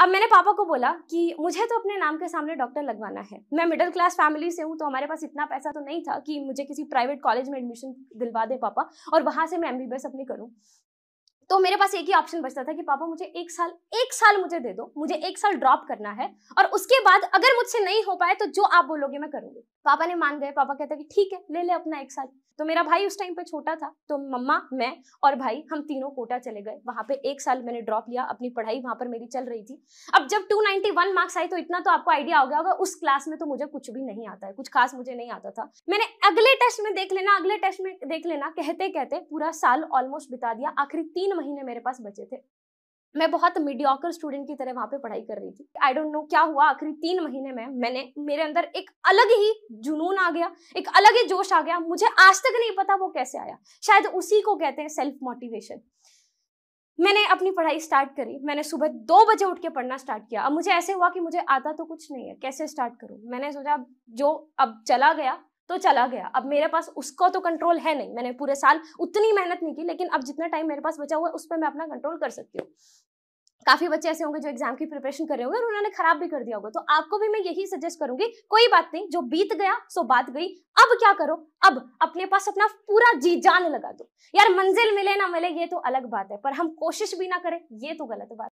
अब मैंने पापा को बोला कि मुझे तो अपने नाम के सामने डॉक्टर लगवाना है मैं मिडिल क्लास फैमिली से हूँ तो हमारे पास इतना पैसा तो नहीं था कि मुझे किसी प्राइवेट कॉलेज में एडमिशन दिलवा दे पापा और वहाँ से मैं एम अपनी करूँ तो मेरे पास एक ही ऑप्शन बचता था कि पापा मुझे एक साल एक साल मुझे दे दो मुझे एक साल ड्रॉप करना है और उसके बाद अगर मुझसे नहीं हो पाए तो जो आप बोलोगे मैं करूंगी पापा ने मान गए पापा कहते कि ठीक है ले ले अपना एक साल तो मेरा भाई उस टाइम पे छोटा था तो मम्मा मैं और भाई हम तीनों कोटा चले गए वहां पे एक साल मैंने ड्रॉप लिया अपनी पढ़ाई वहां पर मेरी चल रही थी अब जब 291 मार्क्स आए तो इतना तो आपको आइडिया हो गया होगा उस क्लास में तो मुझे कुछ भी नहीं आता है कुछ खास मुझे नहीं आता था मैंने अगले टेस्ट में देख लेना अगले टेस्ट में देख लेना कहते कहते पूरा साल ऑलमोस्ट बिता दिया आखिरी तीन महीने मेरे पास बचे थे मैं बहुत मीडियोकर स्टूडेंट की तरह वहां पे पढ़ाई कर रही थी आई डोंट नो क्या हुआ आखिरी तीन महीने में मैंने मेरे अंदर एक अलग ही जुनून आ गया एक अलग ही जोश आ गया मुझे आज तक नहीं पता वो कैसे आया शायद उसी को कहते हैं सेल्फ मोटिवेशन मैंने अपनी पढ़ाई स्टार्ट करी मैंने सुबह दो बजे उठ के पढ़ना स्टार्ट किया अब मुझे ऐसे हुआ कि मुझे आता तो कुछ नहीं है कैसे स्टार्ट करूँ मैंने सोचा जो अब चला गया तो चला गया अब मेरे पास उसका तो कंट्रोल है नहीं मैंने पूरे साल उतनी मेहनत नहीं की लेकिन अब जितना टाइम मेरे पास बचा हुआ है उस पर मैं अपना कंट्रोल कर सकती हूँ काफी बच्चे ऐसे होंगे जो एग्जाम की प्रिपरेशन कर रहे होंगे और उन्होंने खराब भी कर दिया होगा तो आपको भी मैं यही सजेस्ट करूंगी कोई बात नहीं जो बीत गया सो बात गई अब क्या करो अब अपने पास अपना पूरा जी जान लगा दो यार मंजिल मिले ना मिले ये तो अलग बात है पर हम कोशिश भी ना करें ये तो गलत बात